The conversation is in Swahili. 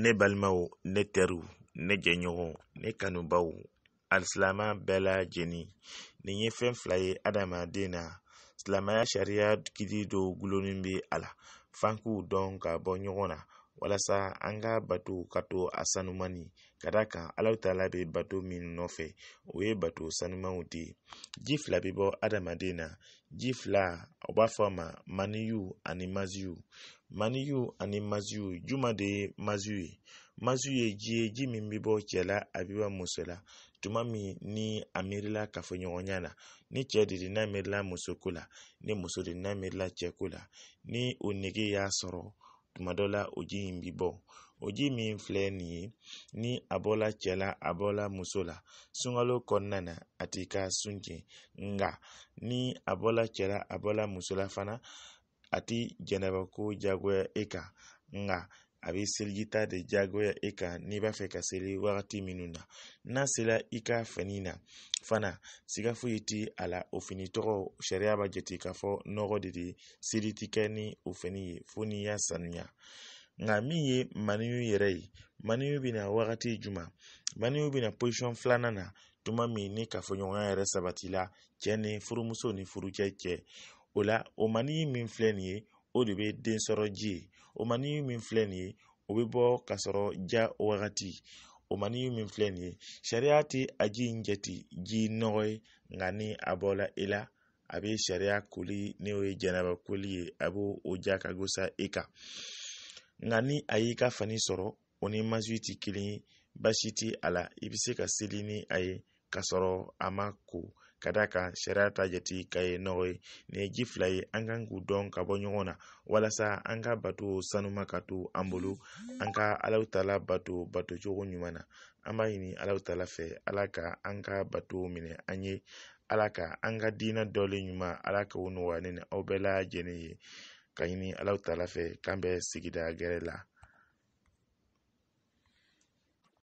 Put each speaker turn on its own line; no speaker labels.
ne balimaw ne teriw ne jɛɲɔgɔnw ne kanubaw alisilama bɛɛ lajɛni nin ye fɛn fila ye adamaden na silamaya sariya kiri dɔw gulonnen bɛ a la f'an dɔn ka bɔ ɲɔgɔn na walasa an ka bato ka to a sanuman ni ka da kan alaw taala bɛ bato min nɔfɛ o ye bato sanumanw de ji fila bɔ adamaden na ji fila o b'a fɔ a ma maniyu ani maziyu maniyu ani maziyu juma de ye maziyu ye maziyu ye ji ye ji min be bɔ cɛla a bɔ tuma min ni a miirila kafoɲɔgɔnya la ni cɛ de n'a miirila muso ko la ni muso de n'a miirila cɛ ko la ni o nege y'a sɔrɔ tuma dɔ la o ji in bi bɔ o ji min filɛ nin ye ni a bɔla cɛ la a bɔla muso la sunkalo kɔnɔna na a t'i ka sun tiɲɛ nka ni a bɔla cɛ la a bɔla muso la fana a ti jɛnɛbako diyagoya e kan nka a bɛ selijita de diyagoya e kan n'i b'a fɛ ka seli wagati minnu na n'a sela i ka fini na fana siga foyi ti a la o fini tɔgɔ sariya b'a jate k'a fɔ nɔgɔ de ye seli ti kɛ ni o fini ye fo n'i y'a sanuya nka min ye maniyu yɛrɛ ye maniyu bɛna wagati jumɛn maniyu bɛna posiyɔn filanan na tuma min ni kafoɲɔgɔnya yɛrɛ sabatila cɛ ni furumuso ni furucɛ cɛ o la o mani min filɛ nin ye o de bɛ densɔrɔji ye o mani min filɛ nin ye o bɛ bɔ ka sɔrɔ ja wagati o mani min filɛ nin ye sariya tɛ a ji in jate ji nɔgɔ ye nka ni a bɔla e la a bɛ sariya koli ni o ye jɛnɛba koli ye a b'o o ja ka gosa i e kan nka ni a y'i ka fani sɔrɔ o ni masiw tɛ kelen ye baasi tɛ a la i bɛ se ka seli ni a ye k'a sɔrɔ a ma ko ka da kan sariya ta jate ka ye nɔgɔ ye nin ye ji fila ye an kan k'u dɔn ka bɔ ɲɔgɔn na walasa an ka bato sanuma ka to an bolo an ka alaw tala bato bato cogo ɲuman na an b'a ɲini alaw tala fɛ ala ka an ka bato minɛ an ye ala ka an ka diinɛ dɔlen ɲuman ala k'o nɔgɔya ne ni aw bɛɛ lajɛlen ye ka ɲini alaw tala fɛ k'an bɛ sigida gɛrɛ la